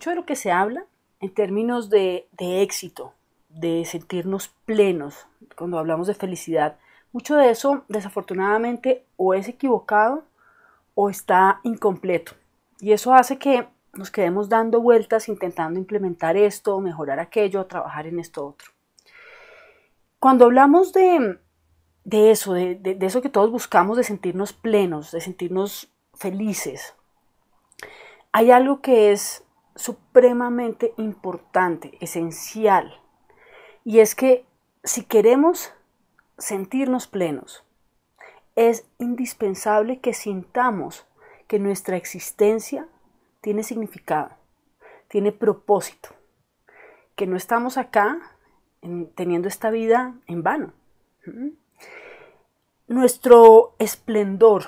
mucho de lo que se habla en términos de, éxito, de sentirnos plenos, cuando hablamos de felicidad, mucho de eso desafortunadamente o es equivocado o está incompleto. Y eso hace que nos quedemos dando vueltas intentando implementar esto, mejorar aquello, trabajar en esto otro. Cuando hablamos de, de eso, de, de eso que todos buscamos, de sentirnos plenos, de sentirnos felices, hay algo que es supremamente importante, esencial. Y es que si queremos sentirnos plenos, es indispensable que sintamos que nuestra existencia tiene significado, tiene propósito, que no estamos acá teniendo esta vida en vano. ¿Mm? Nuestro esplendor,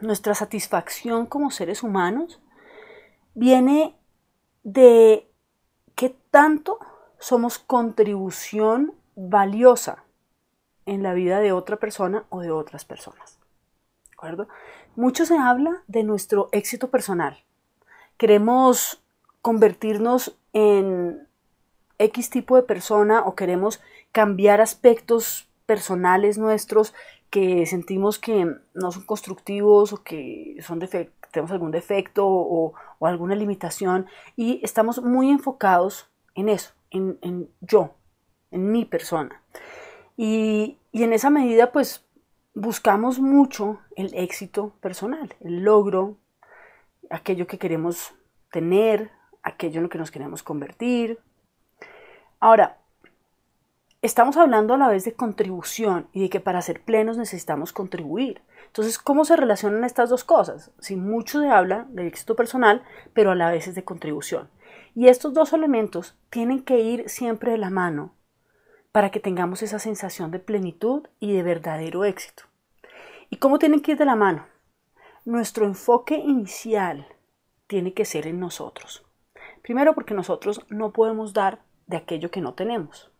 nuestra satisfacción como seres humanos viene de qué tanto somos contribución valiosa en la vida de otra persona o de otras personas. ¿De acuerdo? Mucho se habla de nuestro éxito personal. Queremos convertirnos en X tipo de persona o queremos cambiar aspectos personales nuestros que sentimos que no son constructivos o que son defectos, tenemos algún defecto o, alguna limitación y estamos muy enfocados en eso, en, yo, en mi persona. Y, y, en esa medida, pues, buscamos mucho el éxito personal, el logro, aquello que queremos tener, aquello en lo que nos queremos convertir. Ahora, estamos hablando a la vez de contribución y de que para ser plenos necesitamos contribuir. Entonces, ¿cómo se relacionan estas dos cosas? Si mucho se habla de éxito personal, pero a la vez es de contribución. Y estos dos elementos tienen que ir siempre de la mano para que tengamos esa sensación de plenitud y de verdadero éxito. ¿Y cómo tienen que ir de la mano? Nuestro enfoque inicial tiene que ser en nosotros. Primero porque nosotros no podemos dar de aquello que no tenemos.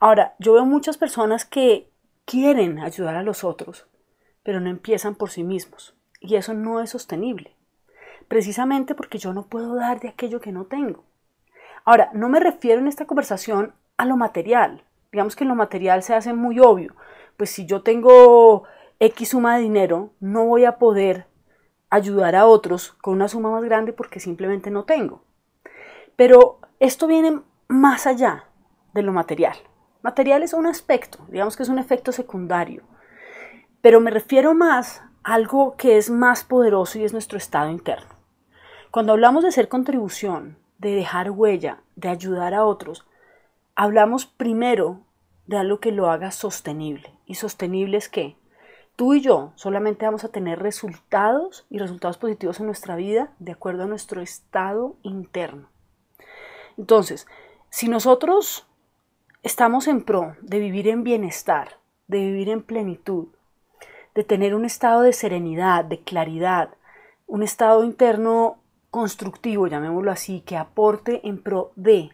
Ahora, yo veo muchas personas que quieren ayudar a los otros, pero no empiezan por sí mismos. Y eso no es sostenible. Precisamente porque yo no puedo dar de aquello que no tengo. Ahora, no me refiero en esta conversación a lo material. Digamos que en lo material se hace muy obvio. Pues si yo tengo X suma de dinero, no voy a poder ayudar a otros con una suma más grande porque simplemente no tengo. Pero esto viene más allá de lo material. Material es un aspecto, digamos que es un efecto secundario, pero me refiero más a algo que es más poderoso y es nuestro estado interno. Cuando hablamos de hacer contribución, de dejar huella, de ayudar a otros, hablamos primero de algo que lo haga sostenible. ¿Y sostenible es que Tú y yo solamente vamos a tener resultados y resultados positivos en nuestra vida de acuerdo a nuestro estado interno. Entonces, si nosotros Estamos en pro de vivir en bienestar, de vivir en plenitud, de tener un estado de serenidad, de claridad, un estado interno constructivo, llamémoslo así, que aporte en pro de.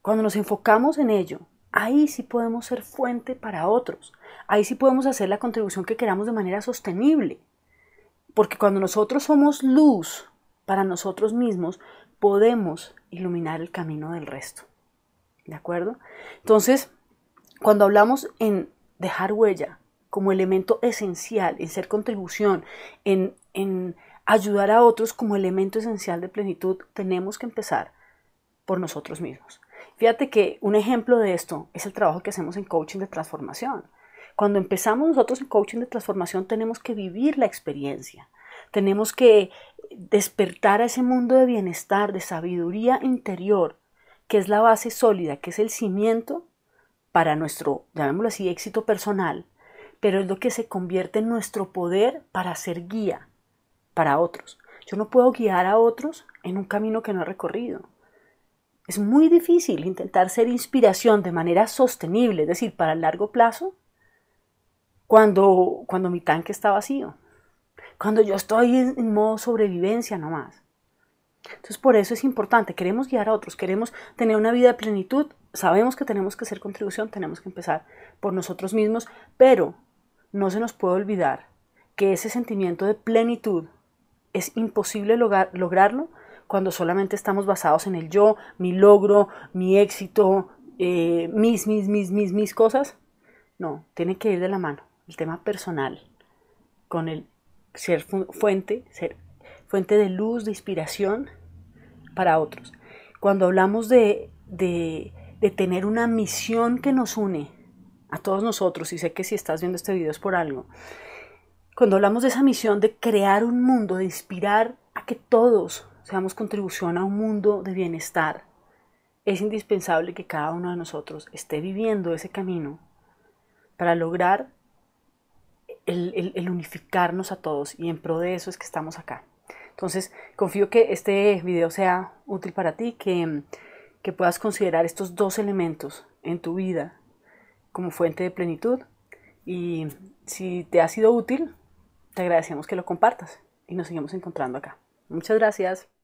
Cuando nos enfocamos en ello, ahí sí podemos ser fuente para otros, ahí sí podemos hacer la contribución que queramos de manera sostenible, porque cuando nosotros somos luz para nosotros mismos, podemos iluminar el camino del resto. ¿De acuerdo? Entonces, cuando hablamos en dejar huella como elemento esencial, en ser contribución, en, en ayudar a otros como elemento esencial de plenitud, tenemos que empezar por nosotros mismos. Fíjate que un ejemplo de esto es el trabajo que hacemos en coaching de transformación. Cuando empezamos nosotros en coaching de transformación tenemos que vivir la experiencia, tenemos que despertar a ese mundo de bienestar, de sabiduría interior, que es la base sólida, que es el cimiento para nuestro, llamémoslo así, éxito personal, pero es lo que se convierte en nuestro poder para ser guía para otros. Yo no puedo guiar a otros en un camino que no he recorrido. Es muy difícil intentar ser inspiración de manera sostenible, es decir, para el largo plazo, cuando, cuando mi tanque está vacío, cuando yo estoy en modo sobrevivencia nomás. Entonces, por eso es importante, queremos guiar a otros, queremos tener una vida de plenitud, sabemos que tenemos que hacer contribución, tenemos que empezar por nosotros mismos, pero no se nos puede olvidar que ese sentimiento de plenitud es imposible lograrlo cuando solamente estamos basados en el yo, mi logro, mi éxito, eh, mis, mis, mis, mis, mis cosas. No, tiene que ir de la mano el tema personal con el ser fuente, ser fuente de luz, de inspiración para otros. Cuando hablamos de, tener una misión que nos une a todos nosotros, y sé que si estás viendo este video es por algo, cuando hablamos de esa misión de crear un mundo, de inspirar a que todos seamos contribución a un mundo de bienestar, es indispensable que cada uno de nosotros esté viviendo ese camino para lograr el unificarnos a todos y en pro de eso es que estamos acá. Entonces, confío que este video sea útil para ti, que, que puedas considerar estos dos elementos en tu vida como fuente de plenitud. Y si te ha sido útil, te agradecemos que lo compartas y nos seguimos encontrando acá. Muchas gracias.